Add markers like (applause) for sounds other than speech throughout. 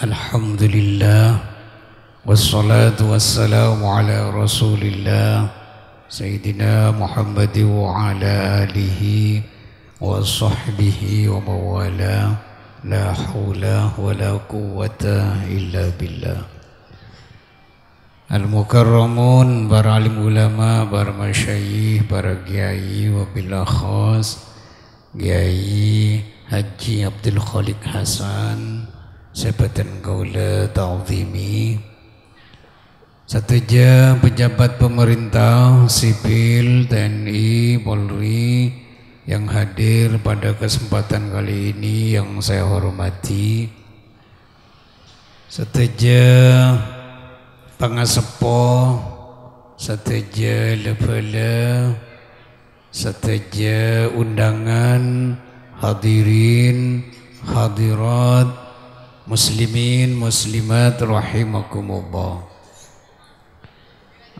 الحمد لله والصلاة والسلام على رسول الله سيدنا محمد وعلى آله وصحبه وموالاه لا حول ولا قوة إلا بالله المكرمون para علم علماء para مشايخ para قيائي wabillah khas Kiai Haji Abdul Khalik sebatan kaula ta'zimi Setuja pejabat pemerintah, sipil, TNI, Polri yang hadir pada kesempatan kali ini yang saya hormati. Setuja pangasepo, setuja lepele, setuja undangan, hadirin, hadirat, Muslimin muslimat rahimakumullah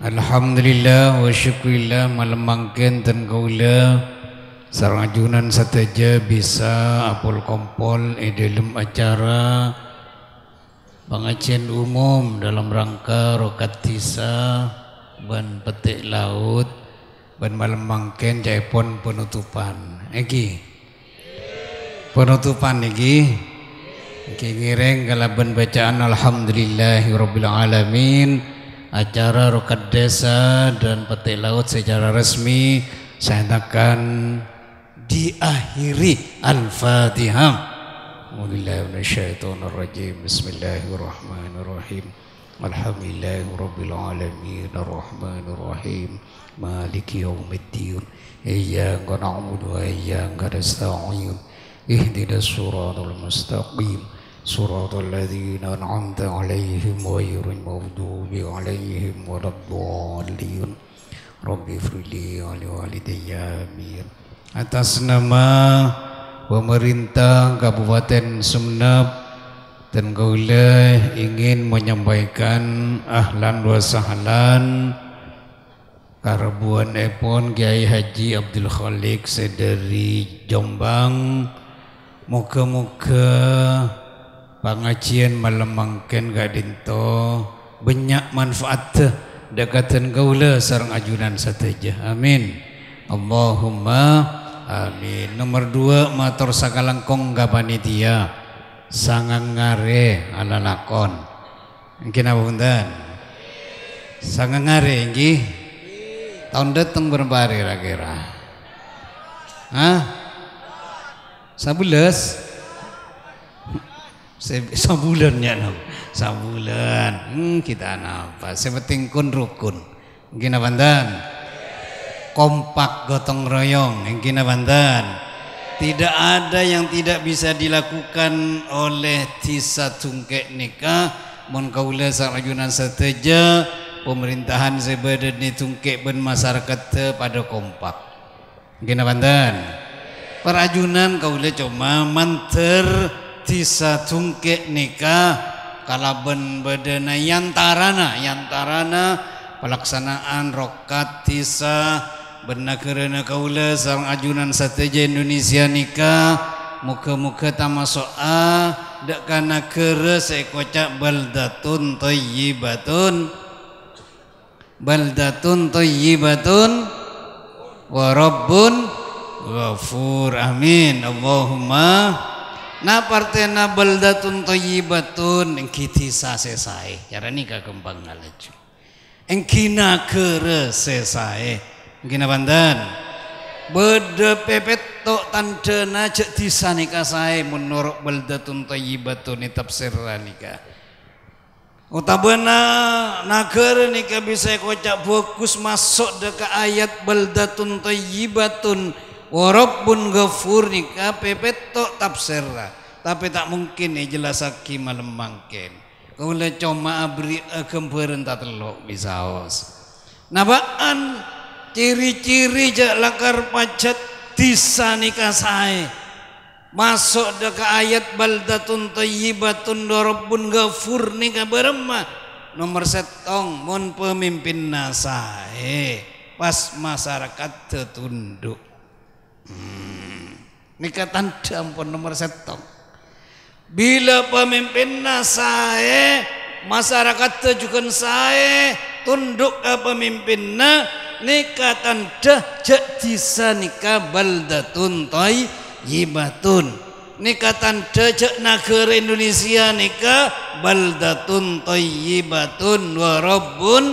Alhamdulillah wa syukurillah malam mangkin dan kaula ajunan sataja bisa apul kompol eh, acara pengajian umum dalam rangka rokat tisa ban petik laut ban malam mangken jaipon penutupan. Egi, penutupan Egi kegiring kalaban bacaan Alhamdulillahirrabbilalamin Acara Rokat Desa dan Petik Laut secara resmi Saya akan diakhiri Al-Fatihah Bismillahirrahmanirrahim Bismillahirrahmanirrahim Alhamdulillahirrabbilalamin Ar-Rahmanirrahim Maliki yawmiddin. Iyyaka na'budu wa iyyaka nasta'in Ihdinas suratul mustaqim صراط الذين أنعمت عليهم غير المغضوب عليهم ولا الضالين رب اغفر لي ولوالدي آمين atas nama pemerintah Kabupaten Sumeneb dan kaula ingin menyampaikan ahlan wa sahlan karbuan epon Kiai Haji Abdul Khalik sedari Jombang moga-moga pengajian malam mangken gadinto banyak manfaat dekatan gaula sarang ajunan sateja amin Allahumma amin nomor dua matur sakalangkong gapanitia sangat ngare ala lakon mungkin apa punten Sangat ngare ini tahun datang berapa kira-kira Hah? Sabules? Sebulan ya Sebulan. Hmm, kita apa? sebeting kun rukun. Gina bandan. Kompak gotong royong. Gina bandan. Tidak ada yang tidak bisa dilakukan oleh tisa tungkek nikah. Mun kaula sarajunan sateja pemerintahan sebeda ni tungkek ben masyarakat pada kompak. Gina bandan. Perajunan kaula cuma menter disatungke nikah kalaben bedena yantarana yantarana pelaksanaan rokat tisa benda kerana kaula sarang ajunan sateja Indonesia nikah muka-muka tamasoa dak kana kere sekocak baldatun tayyibatun baldatun tayyibatun wa rabbun ghafur amin Allahumma na partena baldatun thayyibatun engkiti sase sae yarani ka kembang ngalaju engkina kere sesai. engkina bandan Bode pepet to na cek disanika sae menurut baldatun thayyibatun tafsir nika Utabana nagar nika bisa kocak fokus masuk deka ayat baldatun Yibatun Warabbun ghafur ni kape tap tafsirra. Tapi tak mungkin ni jelas aki malam mangkin. Kaula cuma abri kemperan tak telok bisaos. Nabaan ciri-ciri jak lakar pacat disanika saya. Masuk dekat ayat baldatun tayyibatun pun ghafur ni kabarema. Nomor setong mon pemimpin nasai. pas masyarakat tertunduk hmm, nikatan dampun nomor setong bila pemimpin saya masyarakat tujukan saya tunduk ke pemimpinnya nikatan dah nikah nikah baldatun toy yibatun nikatan dejek negara Indonesia nikah baldatun thayyibatun ibatun rabbun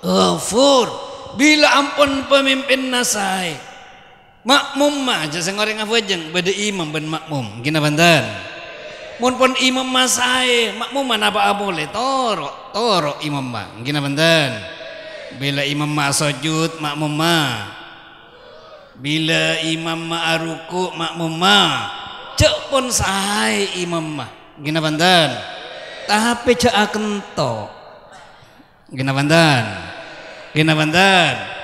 ghafur bila ampun pemimpin nasai makmum mah jasa ngoreng apa aja beda imam ben makmum gina banten mun pun imam masai makmum mana apa boleh toro toro imam mah gina banten bila imam mah sujud makmum mah bila imam mah aruku makmum mah cek pun sahai imam mah gina banten tapi cek akento gina banten gina banten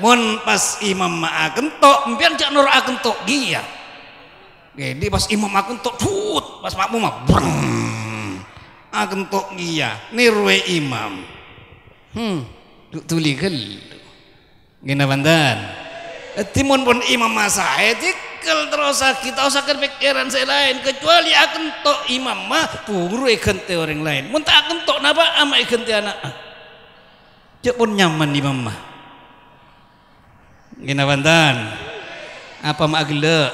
mun pas imam ma agentok mpian cak nur agentok gia jadi pas imam agentok tut pas makmum mah breng agentok gia nirwe imam hmm duk tuli gel gina bandan eh, timun pun imam masai tikel terus kita usah pikiran saya lain kecuali agentok imam mah puru ikente orang lain mun tak agentok napa ama ikente anak cek pun nyaman imam mah Ginawandan. Apa maagla?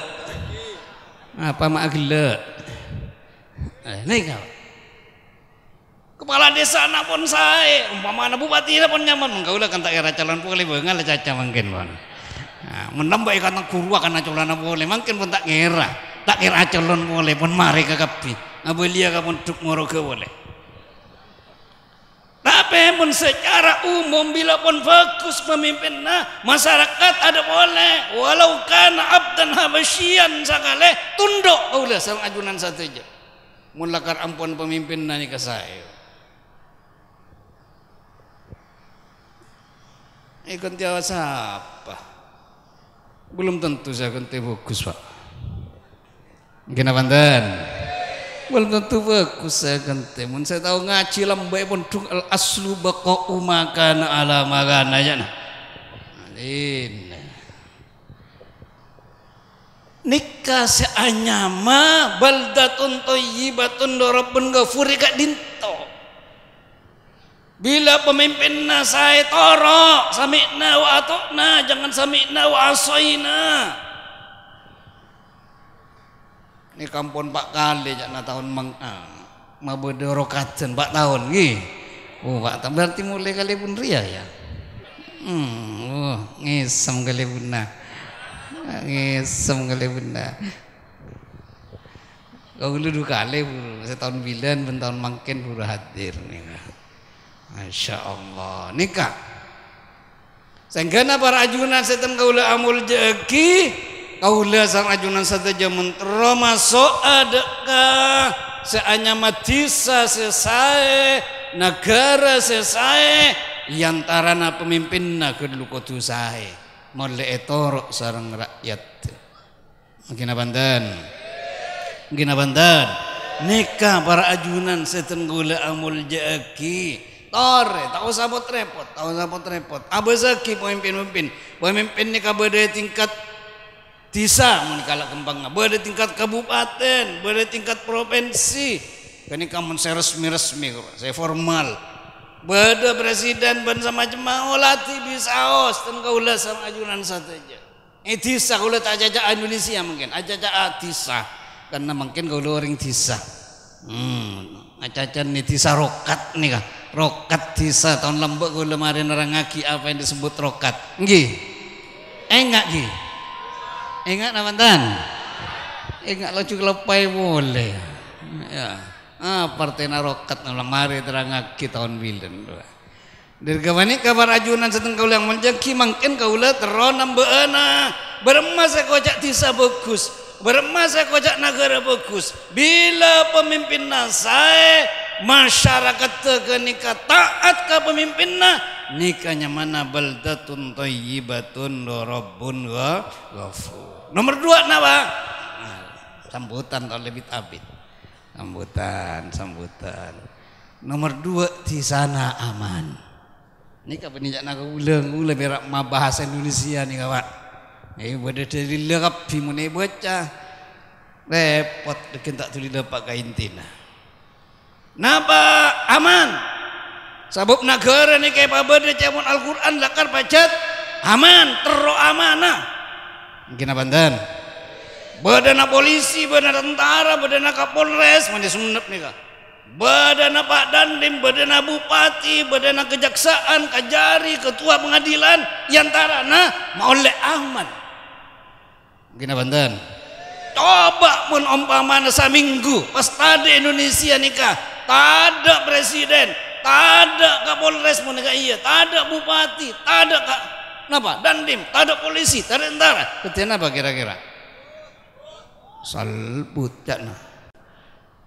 Apa maagla? Eh, nih Kepala desa anak saya, umpama anak bupati anak nyaman, enggak ulah kan tak era calon pun kali bengal caca mungkin pun. Nah, menambah ikan guru akan calon apa boleh, mungkin pun tak kira, tak kira calon boleh pun mari ke kapi, abulia kamu duk moro ke boleh. Tapi pun secara umum bila pun fokus pemimpin nah, masyarakat ada boleh walau kan abdan habasyian sakale tunduk ulah sang ajunan satu mun lakar ampun pemimpin ni ke saya. Ikon dia siapa? Belum tentu saya konti fokus pak. apa nanti? Wal tentu saya segente. Mun saya tahu ngaji lembai pun dung al aslu bako umakan ala makan aja ya nah. Alin. Nikah seanyama baldatun toyibatun dorobun gafuri kak dinto. Bila pemimpin saya torok, samikna wa atokna, jangan samikna wa asoina. Ini kampung Pak Kali na tahun mang ah, mabedorokaten Pak tahun nggih. Oh Pak tahun berarti mulai kali pun ria ya. Hmm, oh, ngisem kali bunda. Nah. Ah, ngisem kali na Kau dulu kali setahun bilan bentahun makin buru hadir nih. Nah. Masya Allah nikah. sehingga para ajunan setan kaula amul jeki kaula sarajunan sadaja mentroma soadkah seanya matisa selesai negara sesae yantarana nak kedulu kudu sae mulai etorok sarang rakyat mungkin abandan mungkin abandan nikah para ajunan setenggula gula amul jaki tore tak usah repot tak usah repot zaki pemimpin-pemimpin pemimpin nikah berdaya tingkat desa menikala kembangnya boleh tingkat kabupaten boleh tingkat provinsi kan ini kamu saya resmi-resmi saya formal beda presiden ban sama jemaah oh, bisa bisaos dan kaulah sama ajunan aja. ini eh, disa kaulah tak aja Indonesia mungkin aja aja tisa karena mungkin kaulah orang tisa. hmm aja aja nih tisa rokat nih kah rokat tisa tahun lembek kaulah kemarin orang ngaki apa yang disebut rokat nggih enggak eh, nggih Ingat nak mantan? Ingat lo cukup lepai boleh. Ya. Ah, partai narokat malam hari terangak kita on bilen. Dirgamani kabar ajunan setengah ulang menjengki kau lah teronam beana bermasa ajak tisa bagus bermasa ajak negara bagus bila pemimpin saya masyarakat tegenika taat ke na. nikahnya mana baldatun thayyibatun rabbun ghafur Nomor dua kenapa? Sambutan kalau lebih abid. Sambutan, sambutan. Nomor dua di sana aman. Ini kapan ini naga ulang ulang berak ma bahasa Indonesia nih kawan. Ini berada dari lekap bimu nih baca. Repot dekin tak tuli dapat tina. Napa aman? sabuk negara nih kayak apa cemun Al-Quran lakar pacat aman terro amanah Gina Banten. Badana polisi, badana tentara, badana kapolres, mana sumenep nih kak. Badana Pak Dandim, badana bupati, badana kejaksaan, kajari, ketua pengadilan, mau maoleh Ahmad. Gina Banten. Coba pun umpamana minggu pas tadi Indonesia nikah, tada presiden, tada kapolres mau nikah iya, tada bupati, tada kak Kenapa? Dandim, tak ada polisi, tak ada tentara. Ketian apa kira-kira? Salbut ya, nah.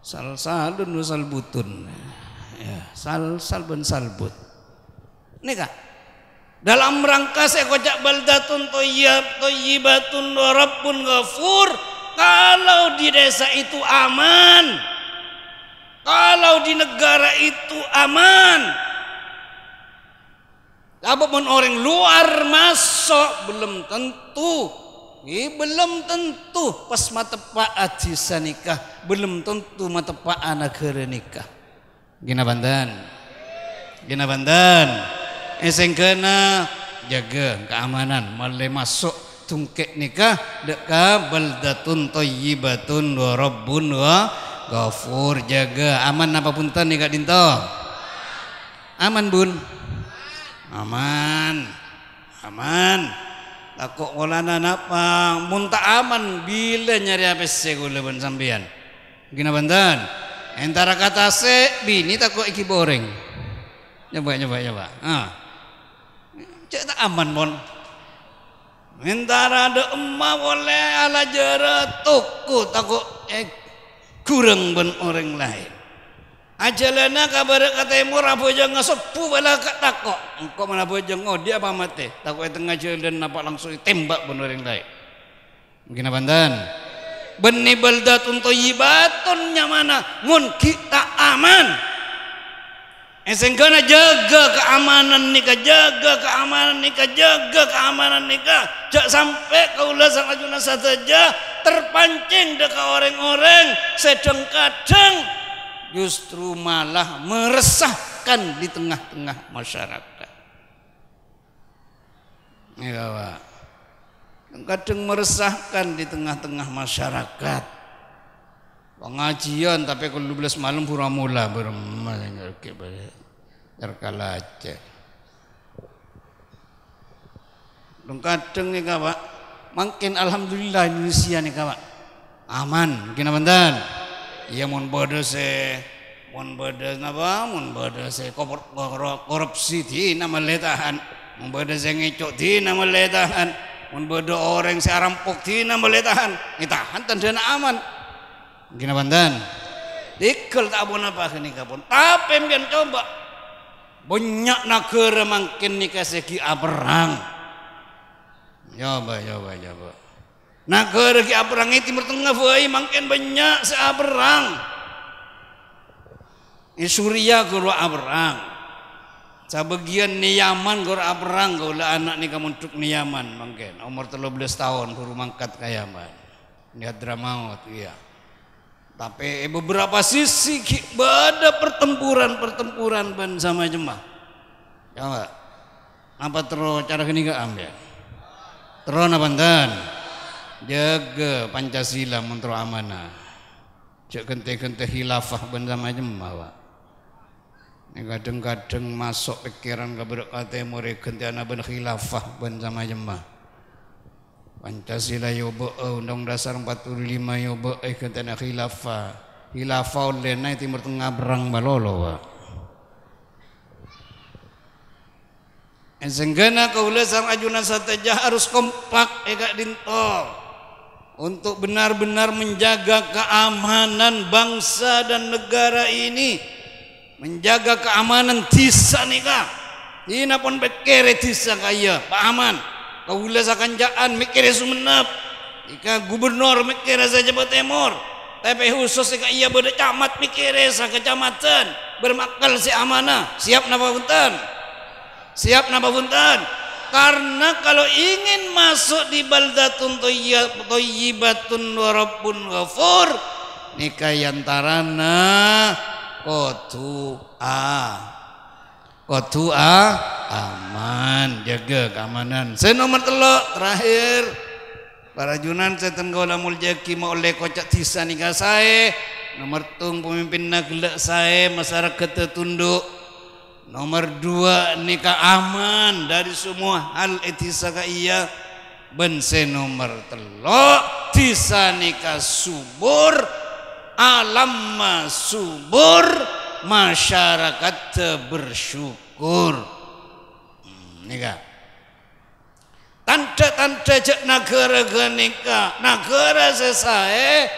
Salbutan. Salsalun salbutun. Ya, sal, salben, salbut. Ini kak. Dalam rangka saya kocak baldatun toyib toyibatun rabbun ghafur. Kalau di desa itu aman, kalau di negara itu aman, Apapun orang luar masuk belum tentu ini belum tentu pas mata pak jisa nikah belum tentu mata pak anak kere nikah gina bandan gina bandan eseng kena jaga keamanan malah masuk tungkek nikah deka baldatun toyibatun wa rabbun wa gafur jaga aman apapun tan nikah dinto aman bun aman aman takut olana napa muntah aman bila nyari apa sih gula ban sambian gina bandan entara kata se bini takut iki boring, coba coba coba ah cek tak aman mon entara ada emak boleh ala jara tuku kok eh, kurang ben orang lain ajalana kabar katemu rabojang ngasepu bala takok. Engkau mana bojang oh dia apa mati, takut tengah jalan dan nampak langsung tembak benar yang lain mungkin abandan Beni baldatun ibatun nyamana mun kita aman Esengkana jaga keamanan nikah, jaga keamanan nikah, jaga keamanan nikah. Jak sampai kaulah sangat saja terpancing dekat orang-orang sedang kadang justru malah meresahkan di tengah-tengah masyarakat. Ya, Pak. Kadang meresahkan di tengah-tengah masyarakat. Pengajian tapi kalau 12 malam pura mula beremah terkala aja. Kadang nih kawan, makin alhamdulillah Indonesia nih kawan aman, kena dan? ya mun bodoh se mun bodoh napa mun bodoh se korupsi di nama letahan mun bodoh se ngecok di nama letahan mun bodoh orang se arampok di nama letahan kita ngitahan tanda aman gina bandan dikel tak pun apa kini kapun tapi mungkin coba banyak negara makin nikah segi aperang coba coba coba Nah kereki aperang itu tengah fai makin banyak seaperang. Ini Suria guru aperang. Sebagian ni Yaman guru aperang gaula anak ni kamu untuk ni Yaman makin. Umur 13 tahun guru mangkat ke Yaman. Lihat drama iya. Tapi eh, beberapa sisi ada pertempuran-pertempuran ban sama jemaah. Coba, ya, Apa terus cara kini ke ambil? Terus apa enggak? jaga Pancasila mentro amanah cek kente-kente hilafah benda macam bawa ini kadang-kadang masuk pikiran keberat kata murid kente anak benda hilafah benda macam Pancasila yoba eh, undang dasar 45 lima eh kente anak hilafah hilafah oleh naik timur tengah berang balolo wa eh, gana kau sang ajunan sateja harus kompak eka eh, dinto untuk benar-benar menjaga keamanan bangsa dan negara ini menjaga keamanan tisa nikah ini pun bekere tisa kaya pahaman kaula sakanjaan mikire sumenep ika gubernur mikire saja timur tapi khusus ika iya beda camat mikire sa kecamatan bermakal si amanah siap napa punten siap napa punten karena kalau ingin masuk di baldatun thayyibatun wa rabbun ghafur a kotua a aman jaga keamanan saya nomor telok terakhir para junan setan kaulamul jaki mau oleh kocak tisa nikah saya nomor tung pemimpin nagelak saya masyarakat tertunduk Nomor dua nikah aman dari semua hal etisaka iya bense nomor telur tisa nikah subur alam subur masyarakat bersyukur hmm, nikah tanda-tanda jak negara genika negara sesae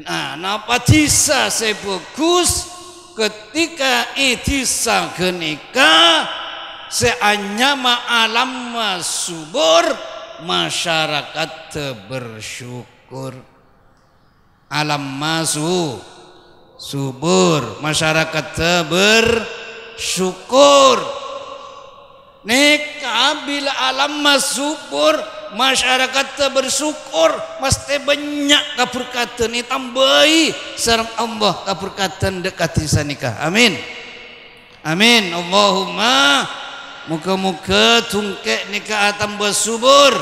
nah napa tisa sebagus ketika iti sagenika seanyama alam subur masyarakat bersyukur alam masu subur masyarakat bersyukur nikah bila alam masubur masyarakat bersyukur mesti banyak keberkatan ini tambahi sarang Allah keberkatan dekat sisa nikah amin amin Allahumma muka-muka tungkek nikah tambah subur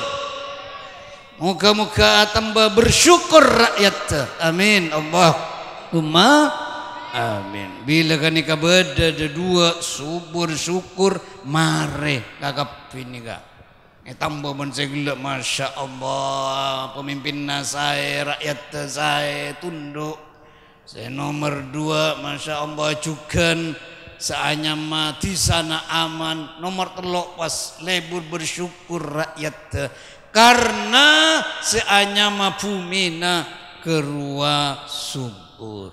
muka-muka tambah bersyukur rakyat amin Allahumma amin bila kan nikah beda ada dua subur syukur mare kakap pinikah Eh, tambah mensegel Masya Allah pemimpin nasai rakyat saya tunduk saya nomor dua Masya Allah juga seanya mati sana aman nomor telok pas lebur bersyukur rakyat karena seanya mabumina kerua subur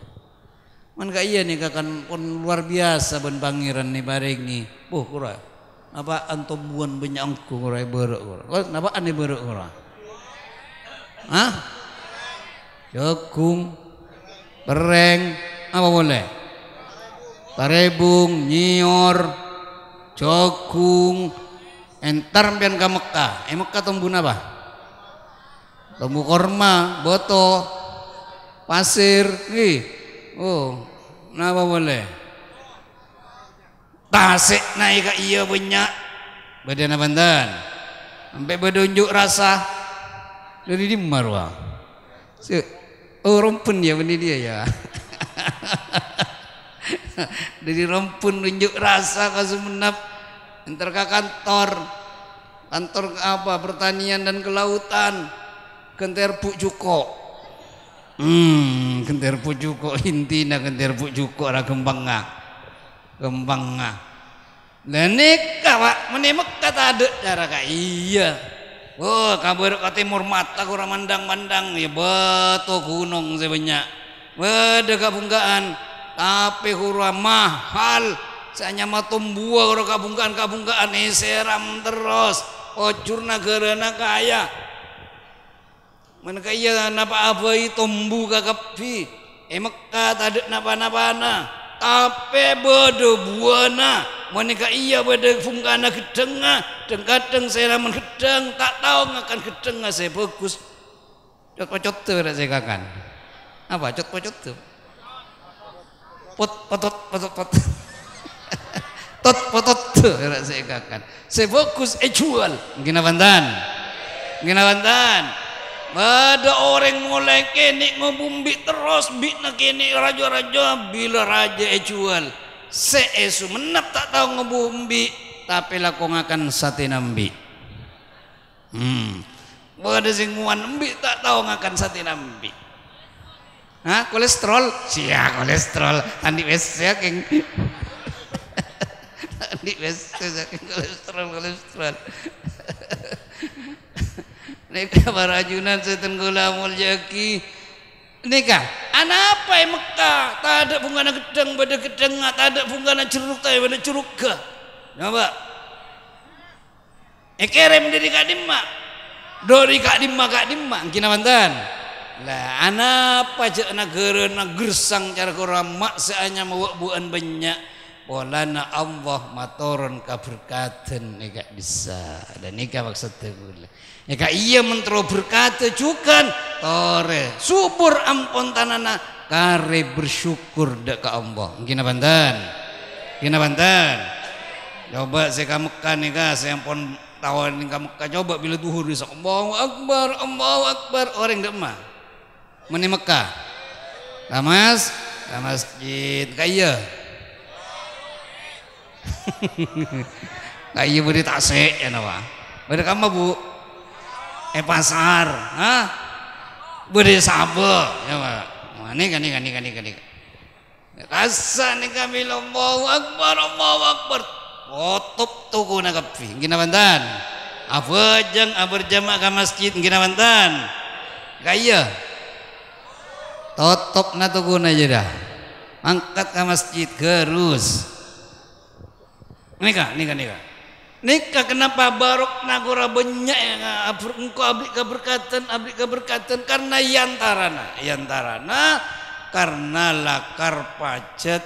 man iya nih kakan pun luar biasa ben pangeran nih bareng nih buh kurang napa antum buan benyangku kurai beruk kurai napa ane beruk orang? ah jagung pereng apa boleh tarebung nyior jagung entar pian ke Mekah eh Mekah tumbuh apa Tumbuh korma botol, pasir ih oh napa boleh tasik naik ke iya banyak badan bandan sampai berdunjuk rasa dari di marwah si oh rumpun ya benda dia ya (laughs) dari rumpun tunjuk rasa kasih menap entar ke kantor kantor ke apa pertanian dan kelautan kenter pucuko hmm kenter intinya intina kenter pucuko lah kembang gembang ah. Lenik kawa menimek kata ade cara kak iya. Oh, kabur ke timur mata kurang mandang-mandang ya betul gunung sebanyak, Beda kabunggaan tapi kurang mahal saya mah tumbua kurang kabunggaan-kabunggaan seram terus ocur kerana kaya mana kaya napa itu tumbu kagapi emek eh, kata ada napa napa tapi buana, Mereka iya berdefungkana ketengah Tengkateng saya ramen kedeng, Tak tahu ngakan ketengah saya fokus Cot pocot tuh, tak saya kakan Apa cot pocot tuh, Pot potot potot pot (laughs) Tot potot tuh tak saya kakan Saya fokus eh jual Mungkin abantan Mungkin ada orang mulai kini ngobumbi terus bina kini raja-raja bila raja ejual seesu menap tak tahu ngebumbi tapi lakukan sate nambi hmm ada singguan nambi tak tahu ngakan sate nambi Hah, kolesterol? Sia kolesterol. tadi wes ya keng. Tandi wes (laughs) kolesterol kolesterol nikah barajunan setan gulamul jaki nikah anak apa yang Mekah tak ada nak gedeng pada gedeng tak ada bungana jeruk tak pada jeruk ke coba ekerem dari kak dimak. dari kak dimak, kak dimak. kina mantan lah anak apa cek negara gersang cara korang mak seanya mawak buan banyak Walana Allah matoron kaberkaten nikah bisa dan nikah maksud tegula. Eka ya iya mentro berkata cukan tore subur ampon tanana kare bersyukur dek ke Allah. Gina banten. Gina banten. Coba saya ka Mekah nih kak, saya ampun tawarin kamu Mekah coba bila duhur bisa Allahu Akbar, Allahu Akbar orang dak mah. Meni Mekah. Lamas, ka masjid kaya. (laughs) kaya beri tasik ya nawa. Beri kamu bu, eh pasar ah beri sabe ya pak ni kan ni kan ni kan, kan, kan rasa nih kami Allahu Akbar Allahu Akbar kotup tuku nakapi gina bantan apa jeng jamak ke masjid gina bantan kaya totop na tuku na jeda angkat ke masjid gerus nikah nikah nikah nikah kenapa barok nagora banyak yang engkau abdi keberkatan abdi keberkatan karena yantarana yantarana karena lakar pacet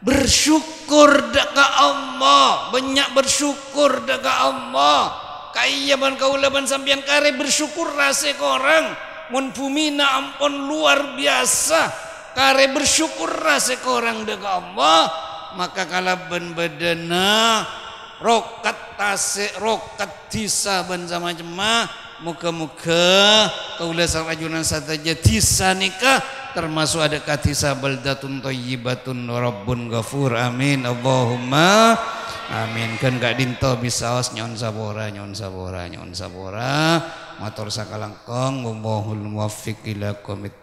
bersyukur dekat Allah banyak bersyukur dekat Allah kaya kau kaulaban sampeyan kare bersyukur rasa korang mun na ampun luar biasa kare bersyukur rasa korang dekat Allah maka kalau ben bedana rokat tasik rokat disaban sama jemaah muka-muka kaula sarajunan sataja disa nikah termasuk ada katisa baldatun thayyibatun ya rabbun ghafur amin Allahumma amin kan gak dinto bisa os nyon sabora nyon sabora nyon sabora matur sakalangkong wallahul muwaffiq ila qomit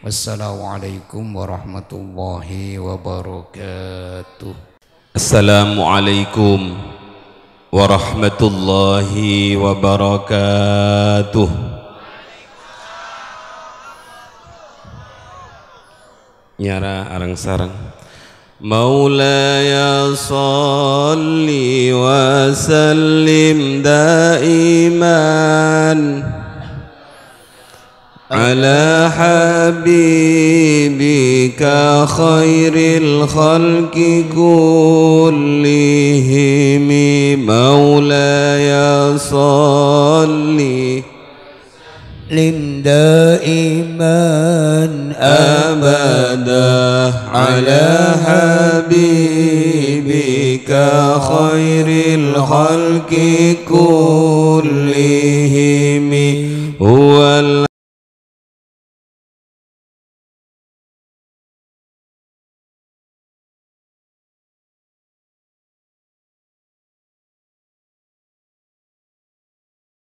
wassalamualaikum warahmatullahi wabarakatuh السلام عليكم ورحمة الله وبركاته نيارا أرنج سارنج مولاي صلي وسلم دائماً على حبيبك خير الخلق كلهم مولاي صلي لم دائما أبدا على حبيبك خير الخلق كلهم